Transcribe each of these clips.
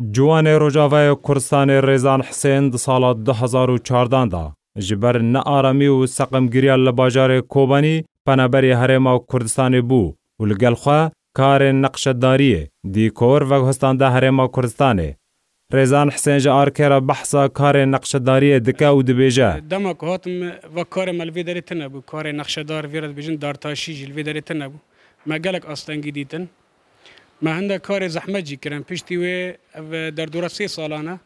جوان روجاوه کورسان ریزان حسین د سال 2014 دا جبر نه آرامی او سقم گیریا له بازار کوبانی پنابر حرم او کردستان بو ولګل خو کار نقشداری دیکور و هستانده حرم او کردستانه رزان حسین جار کرا بحثا کار نقشداری دکا و دبیجه دما کوتم و کار ملوی دریتنه بو کار نقشدار ویرد بجن دارتاشی جلوی دریتنه بو مگلک استنگی دیتن ما هنده کار زحمت جی کردم پشتی وی در دوره سه سالانه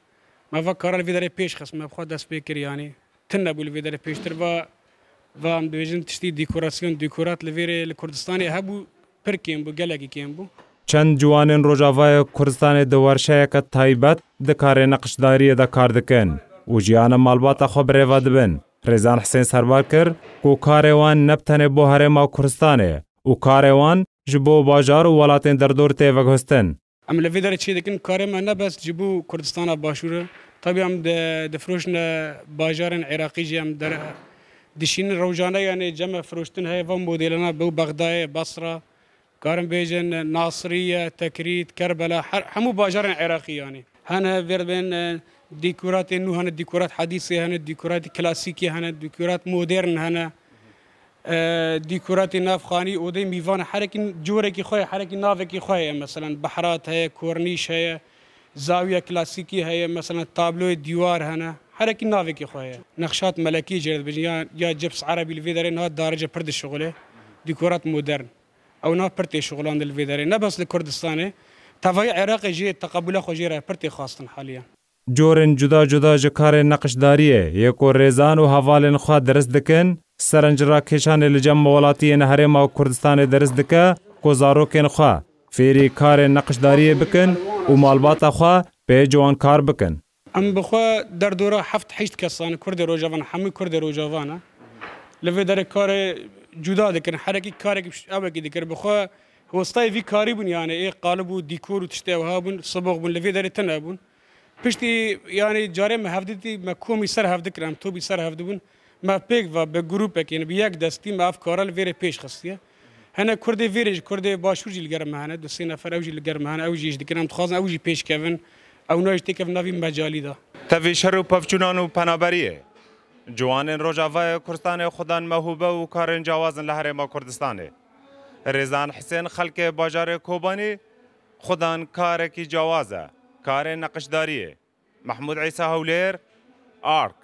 ما و کار وی در پیش خصم خود دست بکر یعنی تن نبول وی در پیشتر و و ام دویژن تشتی دیکوراسیون دیکورات لویر کردستان هبو پر کیم بو گلگی کیم بو چند جوانین روجاوای کردستان د ورشایک تایبت د کار نقشداری د کار دکن او جیان مالبات خبره ودبن رضان حسین سربار کر کو کاروان نبتنه بو هرما کردستانه او کاروان جبو باجار و ولاتن در دور تی وگستن ام لفی داره چی دکن کاری من نبست جبو کردستان باشوره طبی هم ده فروش نه باجارن عراقی جیم در دشین روزانه یعنی جمع فروشتن های وام بودیلنا بو بغدای بصره کارم بیجن ناصریه تکریت کربلا هر همو باجارن عراقی یعنی هنه ورد بین ديكورات نو هنه ديكورات حديثي هنه ديكورات كلاسيكي هنه ديكورات مودرن هنه دیکورات نافخانی اوده میوان حرکین جوره کی خواه حرکین ناوه کی خواه مثلا بحرات ہے کورنیش ہے زاویه کلاسیکی ہے مثلا تابلو دیوار هنه حرکین ناوه کی خواه نقشات ملکی جرد بجن یا جبس عربی الوی داره نه دارجه پرد شغله دیکورات مدرن او نه پرت شغلان الوی داره نه بس کردستانه تفای عراق جی تقبل خو جی پرت خاصن حالیا جورن جدا جدا جکار نقشداریه یکو ریزان و حوالن خوا درست دکن سرنج را کشان لجم ولاتی نهرم او کردستان درز دکه کو زاروکن خوا فیری کار نقشداری بکن و مالبات خوا به جوان کار بکن ام بخوا در دوره هفت هشت کسان کرد روجاوان همه کرد روجاوانه لوی در کار جدا دکن هر کی کاری اوی کی دکر بخوا وسطای وی کاری بون یعنی ای قالب و دیکور و تشته وها بون صبغ بون لوی در تنه بون پشتی یعنی جاره مهفدتی مکومی سر هفت کرم تو بی سر هفت بون ما پێک بە بە گرروپێکین یەک دەستی ماف کۆرەل وێرە پێش خستیە هەنە کوردی وێرێژ کوردی باشووری لەگەرمانە دو سێ نەفر ئەوژی لەگەرمانە ئەو ژیش دکرم خوازن ئەوژی پێشکەون ئەو نوۆژ تێکەم ناوی مەجاالیدا تەوی شەر و پەفچونان و پەنابەریە جوانên Rojavayê Kurdistanê xudan mehûbe û karên cawazin li herêma Kurdistanê. Rêzan Hisên xelkê bajarê Kobanî xudan karekî cawaz e, karê neqişdariyê. Mehmud Îsa Hewlêr, Ark.